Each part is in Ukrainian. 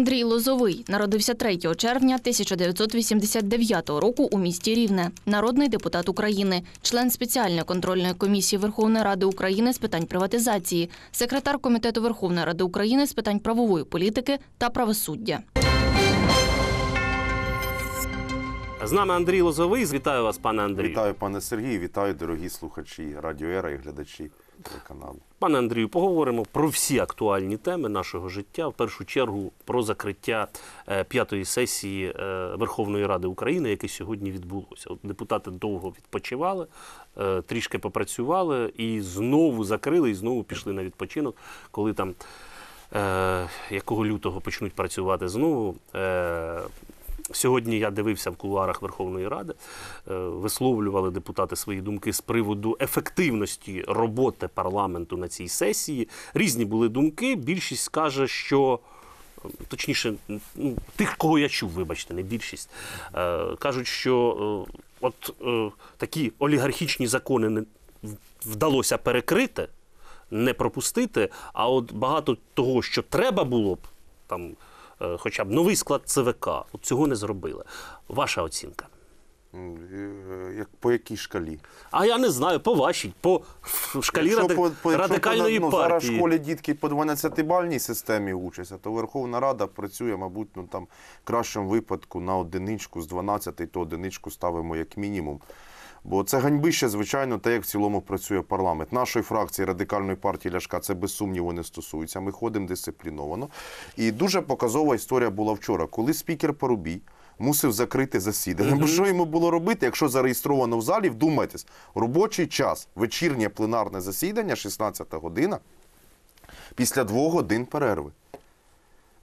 Андрій Лозовий народився 3 червня 1989 року у місті Рівне, народний депутат України, член спеціальної контрольної комісії Верховної Ради України з питань приватизації, секретар комітету Верховної Ради України з питань правової політики та правосуддя. З нами Андрій Лозовий. Звітаю вас, пане Андрій. Вітаю, пане Сергію. Вітаю, дорогі слухачі радіо Ера і глядачі телеканалу. Пане Андрію, поговоримо про всі актуальні теми нашого життя. В першу чергу про закриття е, п'ятої сесії е, Верховної Ради України, яке сьогодні відбулося. От Депутати довго відпочивали, е, трішки попрацювали і знову закрили, і знову пішли на відпочинок, коли там якого лютого почнуть працювати знову. Сьогодні я дивився в кулуарах Верховної Ради, е, висловлювали депутати свої думки з приводу ефективності роботи парламенту на цій сесії. Різні були думки. Більшість каже, що е, точніше, ну, тих, кого я чув, вибачте, не більшість, е, кажуть, що от такі олігархічні закони не вдалося перекрити, не пропустити. А от багато того, що треба було б там. Е, хоча б новий склад ЦВК. От цього не зробили. Ваша оцінка? Е, як по якій шкалі? А я не знаю, по вашій, по шкалі якщо ради... по, по, радикальної якщо, ну, партії. Зараз в школі дітки по 12-бальній системі учаться, то Верховна Рада працює, мабуть, ну там в кращому випадку на одиничку з 12, то одиничку ставимо як мінімум. Бо це ганьбище, звичайно, те, як в цілому працює парламент. Нашої фракції радикальної партії Ляшка це без сумніву не стосується. Ми ходимо дисципліновано. І дуже показова історія була вчора, коли спікер Парубій. Мусив закрити засідання. Бо що йому було робити, якщо зареєстровано в залі, вдумайтесь, робочий час, вечірнє пленарне засідання, 16 година, після двох годин перерви.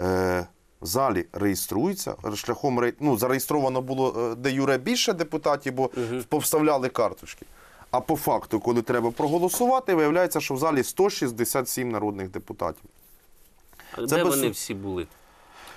Е, в залі реєструється, Шляхом ну, зареєстровано було е, де Юре більше депутатів, бо угу. повставляли карточки. А по факту, коли треба проголосувати, виявляється, що в залі 167 народних депутатів. Це де без... вони всі були?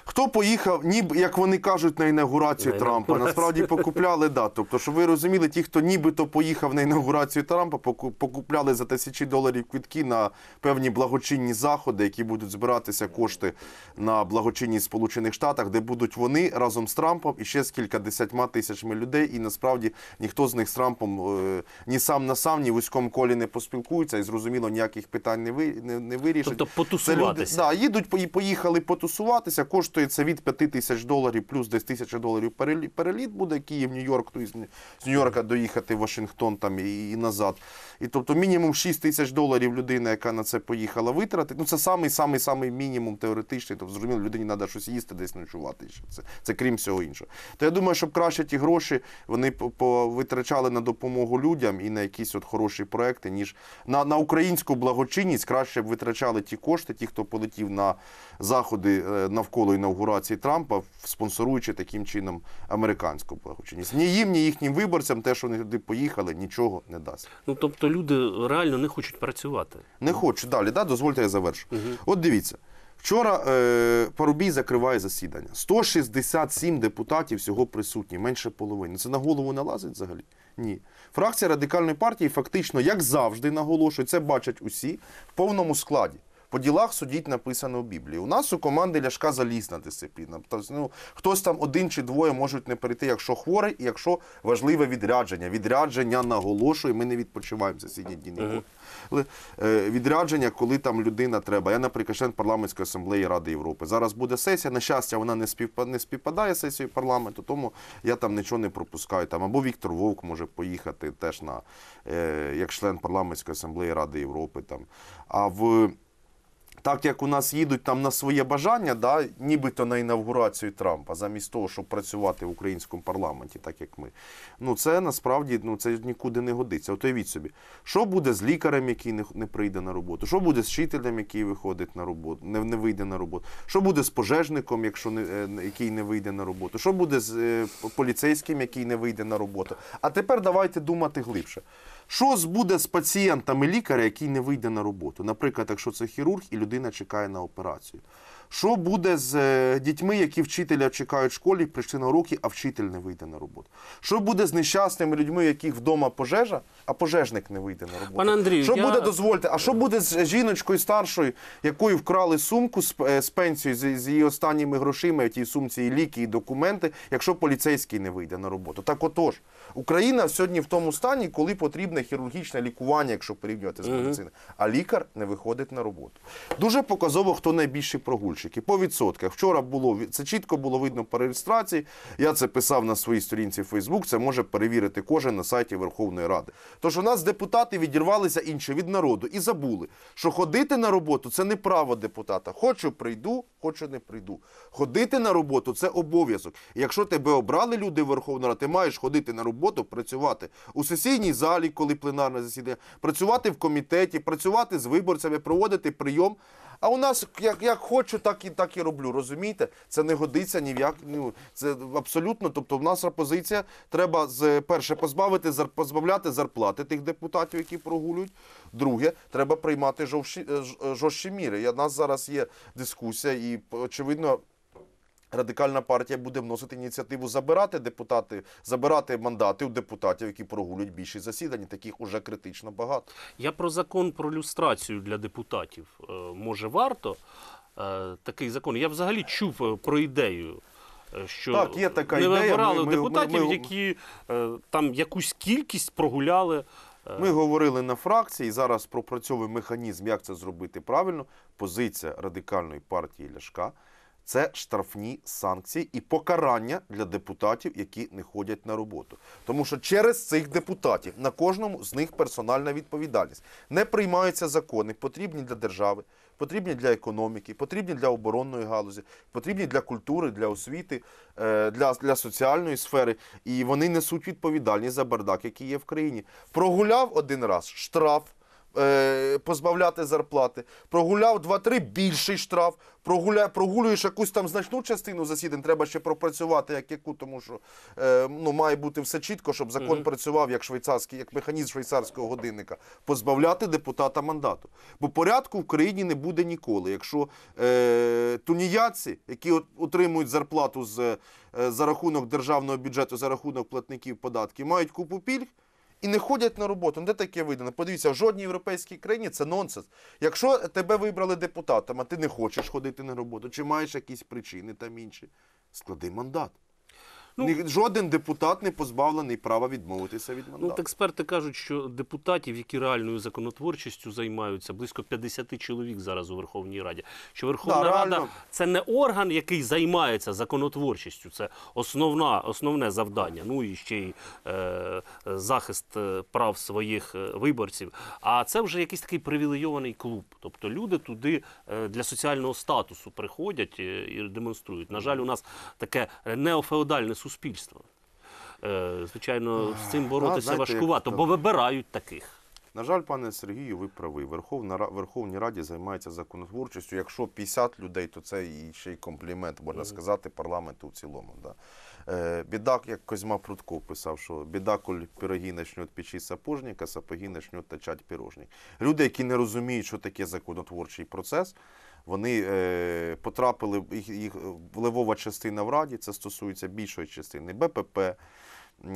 Хто поїхав, ніби як вони кажуть, на інаугурацію на Трампа інаугурацію. насправді покупляли да. Тобто, що ви розуміли, ті, хто нібито поїхав на інаугурацію Трампа, покупляли за тисячі доларів квітки на певні благочинні заходи, які будуть збиратися кошти на благочинні Сполучених Штатах, де будуть вони разом з Трампом і ще з кілька десятьма тисячами людей. І насправді ніхто з них з Трампом е, ні сам на сам, ні вузькому колі не поспілкується, і зрозуміло, ніяких питань не ви не, не вирішить. Тобто потусуватися. Це люди, да, їдуть і поїхали потусуватися. Кошт коштує це від 5 тисяч доларів, плюс десь тисяча доларів переліт буде Київ, Нью-Йорк, то ну, з Нью-Йорка доїхати в Вашингтон там і, і назад. І тобто мінімум 6 тисяч доларів людина, яка на це поїхала витратить. Ну це самий самий самий мінімум теоретичний. Тобто зрозуміло, людині треба щось їсти, десь ночувати. Ще. Це це крім всього іншого. То я думаю, щоб краще ті гроші вони витрачали на допомогу людям і на якісь от хороші проекти, ніж на, на українську благочинність краще б витрачали ті кошти, ті, хто полетів на заходи е, навколо і інаугурації Трампа, спонсоруючи таким чином американську благочинність. Ні їм, ні їхнім виборцям, те, що вони туди поїхали, нічого не дасть. Ну тобто люди реально не хочуть працювати. Не хочуть далі. Да? Дозвольте, я завершу. Угу. От дивіться. Вчора е, Парубій закриває засідання. 167 депутатів всього присутні, менше половини. Це на голову не лазить взагалі? Ні. Фракція радикальної партії фактично, як завжди, наголошує, це бачать усі в повному складі по ділах судіть написано в Біблії. У нас у команди ляшка залізна дисципліна. Тобто, ну, хтось там один чи двоє можуть не перейти, якщо хворий, і якщо важливе відрядження. Відрядження наголошує, ми не відпочиваємо за ці дні. Uh Відрядження, коли там людина треба. Я, наприклад, член парламентської асамблеї Ради Європи. Зараз буде сесія. На щастя, вона не співпадає, не співпадає сесією парламенту, тому я там нічого не пропускаю. Там або Віктор Вовк може поїхати теж на е, як член парламентської асамблеї Ради Європи. Там. А в так як у нас їдуть там на своє бажання, да, нібито на інавгурацію Трампа, замість того, щоб працювати в українському парламенті, так як ми, ну це насправді ну, це нікуди не годиться. От уявіть собі, що буде з лікарем, який не, не прийде на роботу, що буде з вчителем, який виходить на роботу, не, не вийде на роботу, що буде з пожежником, якщо не е, який не вийде на роботу, що буде з е, поліцейським, який не вийде на роботу. А тепер давайте думати глибше. Що буде з пацієнтами лікаря, який не вийде на роботу? Наприклад, якщо це хірург і людина чекає на операцію. Що буде з е, дітьми, які вчителя чекають в школі, прийшли на уроки, а вчитель не вийде на роботу? Що буде з нещасними людьми, яких вдома пожежа, а пожежник не вийде на роботу? Пан Андрій, що я... буде дозвольте? А що е. буде з жіночкою старшою, якою вкрали сумку з, е, з пенсією з, з її останніми грошима, і тій сумці і ліки, і документи, якщо поліцейський не вийде на роботу? Так отож, Україна сьогодні в тому стані, коли потрібне хірургічне лікування, якщо порівнювати з медициною, а лікар не виходить на роботу. Дуже показово, хто найбільше прогуль стульчики по відсотках. Вчора було це чітко було видно по реєстрації. Я це писав на своїй сторінці в Фейсбук. Це може перевірити кожен на сайті Верховної Ради. Тож у нас депутати відірвалися інше від народу і забули, що ходити на роботу це не право депутата. Хочу прийду, хочу не прийду. Ходити на роботу це обов'язок. Якщо тебе обрали люди Верховної Ради, ти маєш ходити на роботу, працювати у сесійній залі, коли пленарне засідання, працювати в комітеті, працювати з виборцями, проводити прийом. А у нас як як хочу, так і так і роблю. Розумієте, це не годиться ні в як. Ну це абсолютно. Тобто, в нас пропозиція треба з перше позбавити зар, позбавляти зарплати тих депутатів, які прогулюють. Друге, треба приймати жовші е, е, жорсткі міри. Я нас зараз є дискусія, і очевидно. Радикальна партія буде вносити ініціативу забирати депутати, забирати мандати у депутатів, які прогулюють більше засідань. Таких уже критично багато. Я про закон про люстрацію для депутатів. Е, може варто е, такий закон. Я взагалі чув е, про ідею. Що так, є така не вибирали ми, ми, депутатів, ми, ми, які там якусь кількість прогуляли. Ми говорили на фракції. Зараз пропрацьовує механізм, як це зробити правильно. Позиція радикальної партії Ляшка це штрафні санкції і покарання для депутатів, які не ходять на роботу. Тому що через цих депутатів на кожному з них персональна відповідальність не приймаються закони, потрібні для держави, потрібні для економіки, потрібні для оборонної галузі, потрібні для культури, для освіти, е, для, для соціальної сфери. І вони несуть відповідальність за бардак, який є в країні. Прогуляв один раз штраф. Е, позбавляти зарплати. Прогуляв 2-3 більший штраф. Прогуля, прогулюєш якусь там значну частину засідань. Треба ще пропрацювати, як яку, тому що е, ну має бути все чітко, щоб закон mm працював як швейцарський, як механізм швейцарського годинника. Позбавляти депутата мандату. Бо порядку в країні не буде ніколи. Якщо е, туніяці, які отримують зарплату з е, за рахунок державного бюджету, за рахунок платників податків, мають купу пільг і не ходять на роботу. Ну, де таке видано? Подивіться, в жодній європейській країні це нонсенс. Якщо тебе вибрали депутатом, а ти не хочеш ходити на роботу, чи маєш якісь причини там інші, склади мандат. Ну, Жоден депутат не позбавлений права відмовитися від Ну, от експерти кажуть, що депутатів, які реальною законотворчістю займаються, близько 50 чоловік зараз у Верховній Раді. Що Верховна Да, Рада це не орган, який займається законотворчістю, це основна, основне завдання. Ну і ще й е, захист е, прав своїх е, виборців. А це вже якийсь такий привілейований клуб. Тобто люди туди е, для соціального статусу приходять і демонструють. На жаль, у нас таке е, неофеодальне суспільство суспільства. Е, звичайно, з цим боротися знаєте, важкувато, як... бо вибирають таких. На жаль, пане Сергію, ви праві. Верховна Верховній Раді займається законотворчістю. Якщо 50 людей, то це і ще й комплімент, можна сказати, парламенту в цілому. Да. Е, Біда, як Козьма Прудко писав, що біда, коль пироги начнуть печі сапожник, а сапоги начнуть точать пірожник. Люди, які не розуміють, що таке законотворчий процес. Вони е, потрапили їх, їх е, левова частина в Раді, це стосується більшої частини БПП.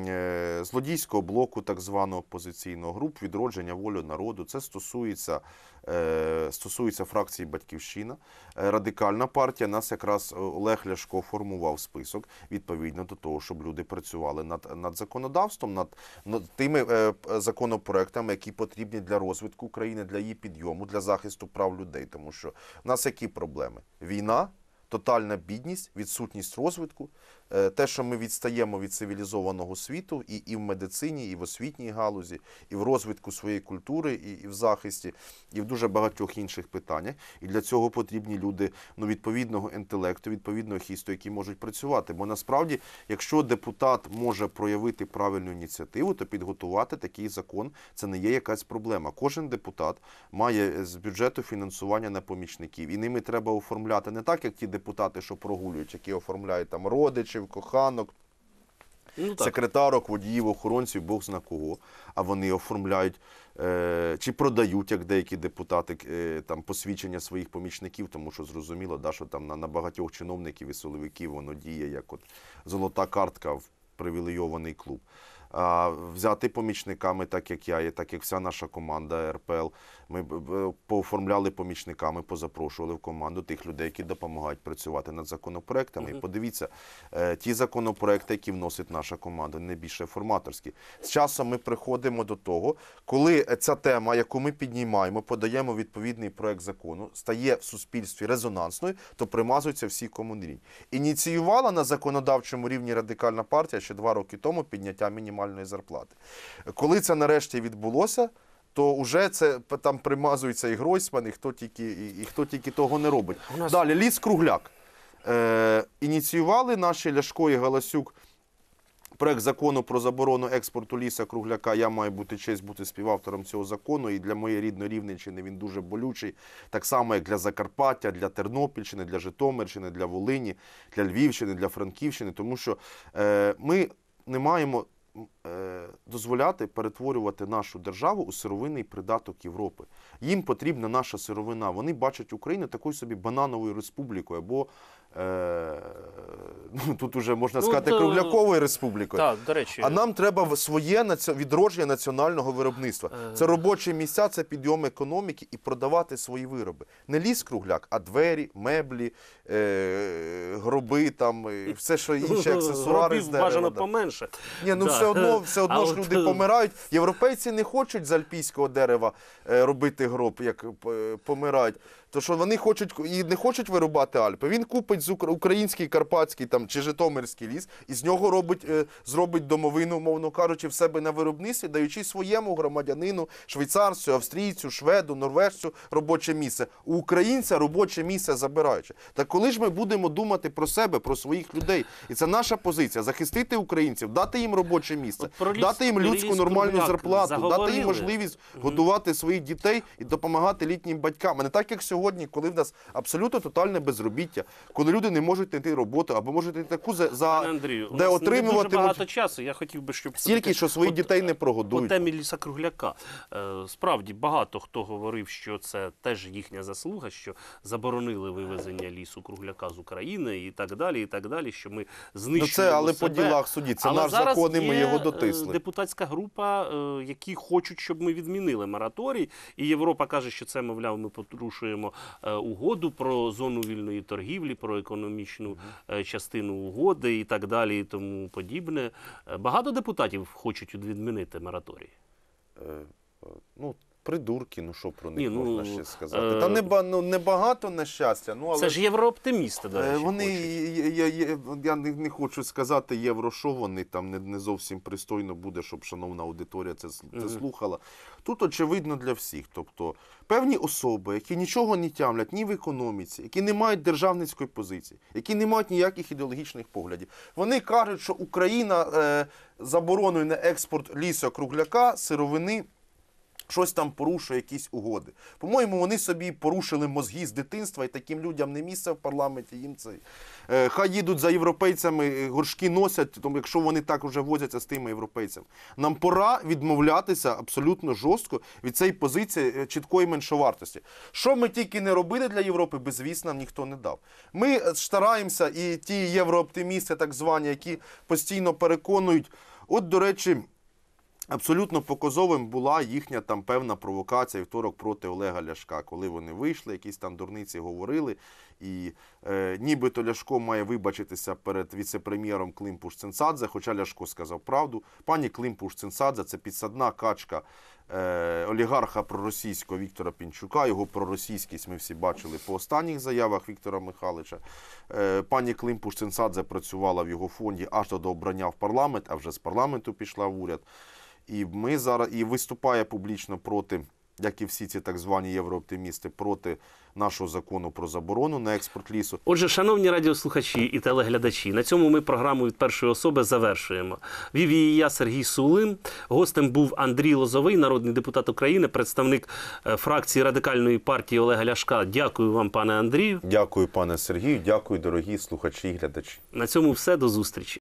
Е, злодійського блоку так званого опозиційного груп відродження волю народу. Це стосується е, стосується фракції Батьківщина. Е, Радикальна партія нас якраз Олег Ляшко формував список відповідно до того, щоб люди працювали над над законодавством, над, над тими законопроектами, які потрібні для розвитку України, для її підйому, для захисту прав людей. Тому що в нас які проблеми? Війна. Тотальна бідність, відсутність розвитку, Е, те, що ми відстаємо від цивілізованого світу, і і в медицині, і в освітній галузі, і в розвитку своєї культури, і і в захисті, і в дуже багатьох інших питаннях. І для цього потрібні люди ну, відповідного інтелекту, відповідного хісту, які можуть працювати. Бо насправді, якщо депутат може проявити правильну ініціативу, то підготувати такий закон це не є якась проблема. Кожен депутат має з бюджету фінансування на помічників, і ними треба оформляти не так, як ті депутати, що прогулюють, які оформляють там родичі товаришів, коханок, ну, так. секретарок, водіїв, охоронців, бог зна кого. А вони оформляють е, чи продають, як деякі депутати, е, там посвідчення своїх помічників, тому що зрозуміло, да, що там на, на багатьох чиновників і силовиків воно діє як от золота картка в привілейований клуб взяти помічниками, так як я, є, так як вся наша команда РПЛ. Ми пооформляли помічниками, позапрошували в команду тих людей, які допомагають працювати над законопроектами. І подивіться, е, ті законопроекти, які вносить наша команда, не більше форматорські. З часом ми приходимо до того, коли ця тема, яку ми піднімаємо, подаємо відповідний проект закону, стає в суспільстві резонансною, то примазуються всі комунрі. Ініціювала на законодавчому рівні радикальна партія ще два роки тому підняття мінімальної мінімальної зарплати. Коли це нарешті відбулося, то вже це там примазується і Гройсман, і хто тільки і, і хто тільки того не робить. Нас... Далі ліс кругляк. Е, Ініціювали наші Ляшко і Галасюк. Проект закону про заборону експорту ліса кругляка. Я маю бути честь бути співавтором цього закону. І для моєї рідної Рівненщини він дуже болючий, так само, як для Закарпаття, для Тернопільщини, для Житомирщини, для Волині, для Львівщини, для Франківщини, тому що е, ми не маємо Е, дозволяти перетворювати нашу державу у сировинний придаток Європи. Їм потрібна наша сировина. Вони бачать Україну такою собі банановою республікою або Е, ну, Тут уже можна ну, сказати ну, то... кругляковою республікою. Так, до речі. А нам треба своє наці... відродження національного виробництва. Е. Це робочі місця, це підйом економіки і продавати свої вироби. Не ліс кругляк, а двері, меблі, е... гроби, там, е, і все, що інше, аксесуари з дерева. бажано поменше. Ні, ну да. Все одно все одно ж люди помирають. Європейці не хочуть з альпійського дерева робити гроб, як помирають. То що вони хочуть і не хочуть вирубати Альпи. Він купить з український карпатський там чи Житомирський ліс, і з нього робить е, зробить домовину, мовно кажучи, в себе на виробництві, даючи своєму громадянину, швейцарцю, австрійцю, шведу, норвежцю робоче місце. У українця робоче місце забираючи. Та коли ж ми будемо думати про себе, про своїх людей, і це наша позиція захистити українців, дати їм робоче місце, ліс, дати їм людську нормальну зарплату, заговорили. дати їм можливість mm годувати своїх дітей і допомагати літнім батькам. А не так як сьогодні сьогодні, коли в нас абсолютно тотальне безробіття, коли люди не можуть знайти роботу або можуть знайти таку за Пане Андрію, де отримувати дуже багато часу. Я хотів би, щоб тільки що своїх дітей не е, прогодують. По темі ліса кругляка е, справді багато хто говорив, що це теж їхня заслуга, що заборонили вивезення лісу кругляка з України і так далі. І так далі, що ми знищили Ну це, але себе. по ділах суді. Це але наш закон, і ми його е, дотисли. Депутатська група, які хочуть, щоб ми відмінили мораторій, і Європа каже, що це мовляв, ми порушуємо Е, угоду про зону вільної торгівлі, про економічну е, частину угоди і так далі, і тому подібне. Е, багато депутатів хочуть відмінити мораторій. Ну Придурки, ну що про них Ні, ну, можна ще сказати? е, Та не, ну, не на щастя, ну але Це ж єврооптимісти, до е, речі. Вони я, я, я, я не, не хочу сказати євро, що вони там не, не зовсім пристойно буде, щоб шановна аудиторія це, це Мгм. слухала. Тут очевидно для всіх. Тобто певні особи, які нічого не тямлять ні в економіці, які не мають державницької позиції, які не мають ніяких ідеологічних поглядів. Вони кажуть, що Україна е, забороною на експорт лісу, кругляка, сировини щось там порушує, якісь угоди. По-моєму, вони собі порушили мозги з дитинства, і таким людям не місце в парламенті. Їм це е, хай їдуть за європейцями, е, горшки носять, тому якщо вони так вже возяться з тими європейцями. Нам пора відмовлятися абсолютно жорстко від цієї позиції е, чіткої меншовартості. Що ми тільки не робили для Європи, безвісно, нам ніхто не дав. Ми стараємося, і ті єврооптимісти, так звані, які постійно переконують, от до речі. Абсолютно показовим була їхня там певна провокація вівторок проти Олега Ляшка, коли вони вийшли, якісь там дурниці говорили. І е, нібито Ляшко має вибачитися перед віце-прем'єром Климпуш Цинцадзе, хоча Ляшко сказав правду. Пані Климпуш Цинцадзе це підсадна качка е, олігарха проросійського Віктора Пінчука. Його проросійськість ми всі бачили по останніх заявах Віктора Михайловича. Е, Пані Климпуш Цинцадзе працювала в його фонді аж до обрання в парламент, а вже з парламенту пішла в уряд. І ми зараз і виступає публічно проти, як і всі ці так звані єврооптимісти, проти нашого закону про заборону на експорт лісу. Отже, шановні радіослухачі і телеглядачі, на цьому ми програму від першої особи завершуємо. Вів її я Сергій Сулим. Гостем був Андрій Лозовий, народний депутат України, представник е, фракції радикальної партії Олега Ляшка. Дякую вам, пане Андрію. Дякую, пане Сергію. Дякую, дорогі слухачі і глядачі. На цьому все до зустрічі.